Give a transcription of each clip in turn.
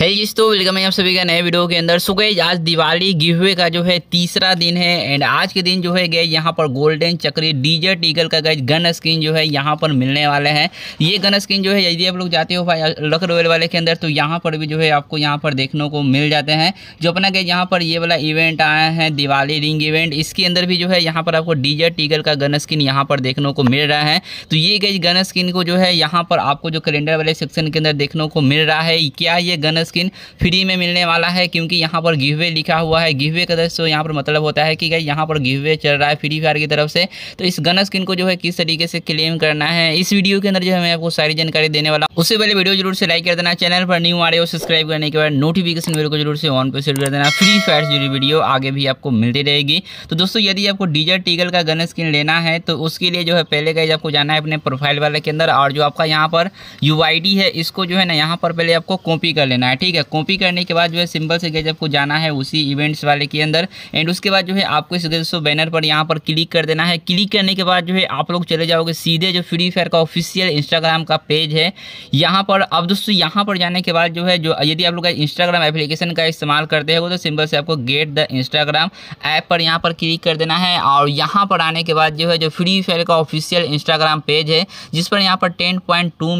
है hey दोस्तों welcome है आप सभी का नए वीडियो के अंदर सो गए आज दिवाली गिवे का जो है तीसरा दिन है एंड आज के दिन जो है गए यहाँ पर गोल्डन चक्री डीजर टीगल का गए गन स्किन जो है यहाँ पर मिलने वाले हैं ये गन स्किन जो है यदि आप लोग जाते हो भाई लक रोयल वाले के अंदर तो यहाँ पर भी जो है आपको यहाँ पर देखने को मिल जाते हैं जो अपना गए यहाँ पर ये वाला इवेंट आया है दिवाली रिंग इवेंट इसके अंदर भी जो है यहाँ पर आपको डीजर टीगल का गन स्किन यहाँ पर देखने को मिल रहा है तो ये गई गन स्किन को जो है यहाँ पर आपको जो कैलेंडर वाले सेक्शन के अंदर देखने को मिल रहा है क्या ये गन स्किन फ्री में मिलने वाला है क्योंकि यहाँ पर गिहवे लिखा हुआ है गिहवे का दोस्तों यहाँ पर मतलब होता है कि यहाँ पर गिवे चल रहा है फ्री फायर की तरफ से तो इस गन स्किन को जो है किस तरीके से क्लेम करना है इस वीडियो के अंदर जो है मैं आपको सारी जानकारी देने वाला उससे पहले वीडियो जरूर से लाइक कर देना चैनल पर न्यू आ रहे हो सब्सक्राइब करने के बाद नोटिफिकेशन बेल को जरूर से ऑन पर शेयर कर देना फ्री फायर जुड़ी वीडियो आगे भी आपको मिलती रहेगी तो दोस्तों यदि आपको डीजर टीगल का गन स्किन लेना है तो उसके लिए जो है पहले का आपको जाना है अपने प्रोफाइल वाले के अंदर और जो आपका यहाँ पर यू है इसको जो है ना यहाँ पर पहले आपको कॉपी कर लेना है हाँ, ठीक है कॉपी करने के बाद जो है सिंपल से गैज आपको जाना है उसी इवेंट्स वाले के अंदर एंड उसके बाद जो है आपको इस गैज बैनर पर यहाँ पर क्लिक कर देना है क्लिक करने के बाद जो है आप लोग चले जाओगे सीधे जो फ्री फायर का ऑफिशियल इंस्टाग्राम का पेज है यहाँ पर अब दोस्तों यहाँ पर जाने के बाद जो है जो यदि आप लोग इंस्टाग्राम एप्लीकेशन का इस्तेमाल करते हैं तो सिंपल से आपको गेट द इंस्टाग्राम ऐप पर यहाँ पर क्लिक कर देना है और यहाँ पर आने के बाद जो है जो फ्री फायर का ऑफिशियल इंस्टाग्राम पेज है जिस पर यहाँ पर टेन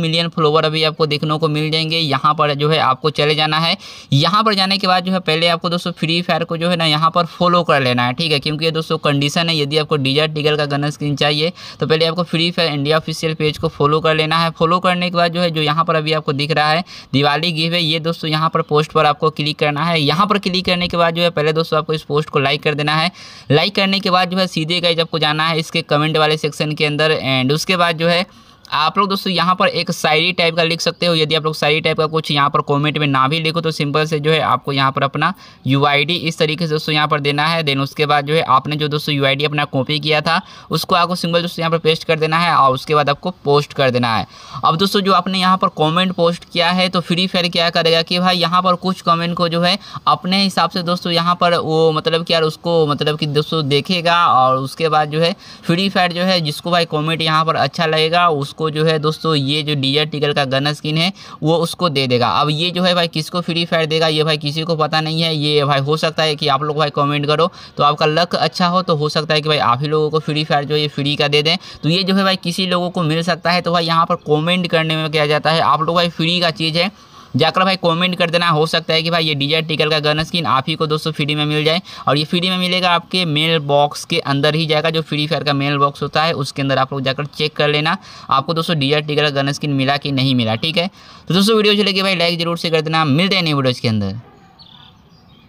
मिलियन फॉलोवर अभी आपको देखने को मिल जाएंगे यहाँ पर जो है आपको चल चले जाना है यहाँ पर जाने के बाद जो है पहले आपको दोस्तों फ्री फायर को जो है ना यहाँ पर फॉलो कर लेना है ठीक है क्योंकि ये दोस्तों कंडीशन है यदि आपको डिजर टिगर का गन स्क्रीन चाहिए तो पहले आपको Free Fire India official page को फॉलो कर लेना है फॉलो करने के बाद जो है जो यहाँ पर अभी आपको दिख रहा है दिवाली गिव है ये दोस्तों यहाँ पर पोस्ट पर आपको क्लिक करना है यहाँ पर क्लिक करने के बाद जो है पहले दोस्तों आपको इस पोस्ट को लाइक कर देना है लाइक करने के बाद जो है सीधे गाइज आपको जाना है इसके कमेंट वाले सेक्शन के अंदर एंड उसके बाद जो है आप लोग दोस्तों यहाँ पर एक शायरी टाइप का लिख सकते हो यदि आप लोग शायरी टाइप का कुछ यहाँ पर कमेंट में ना भी लिखो तो सिंपल से जो है आपको यहाँ पर अपना यू इस तरीके से दोस्तों यहाँ पर देना है देन उसके बाद जो है आपने जो दोस्तों यू अपना कॉपी किया था उसको आपको सिंपल दोस्तों यहाँ पर पेस्ट कर देना है और उसके बाद आपको पोस्ट कर देना है अब दोस्तों जो आपने यहाँ पर कॉमेंट पोस्ट किया है तो फ्री फायर क्या करेगा कि भाई यहाँ पर कुछ कॉमेंट को जो है अपने हिसाब से दोस्तों यहाँ पर वो मतलब कि यार उसको मतलब कि दोस्तों देखेगा और उसके बाद जो है फ्री फायर जो है जिसको भाई कॉमेंट यहाँ पर अच्छा लगेगा उसको उसको जो है दोस्तों ये जो डीजर टिकल का गन स्किन है वो उसको दे देगा अब ये जो है भाई किसको फ्री फायर देगा ये भाई किसी को पता नहीं है ये भाई हो सकता है कि आप लोग भाई कमेंट करो तो आपका लक अच्छा हो तो हो सकता है कि भाई आप ही लोगों को फ्री फायर जो ये फ्री का दे दें तो ये जो है भाई किसी लोगों को मिल सकता है तो भाई यहाँ पर कॉमेंट करने में क्या जाता है आप लोग भाई फ्री का चीज़ है जाकर भाई कमेंट कर देना हो सकता है कि भाई ये डीजे टिकल का गन स्किन आप ही को दोस्तों फ्री में मिल जाए और ये फ्री में मिलेगा आपके मेल बॉक्स के अंदर ही जाएगा जो फ्री फायर का मेल बॉक्स होता है उसके अंदर आप लोग जाकर चेक कर लेना आपको दोस्तों डीजे टिकल का गन स्किन मिला कि नहीं मिला ठीक है तो दोस्तों वीडियो चलेगी भाई लाइक जरूर से कर देना मिलते हैं नई वीडियोज़ के अंदर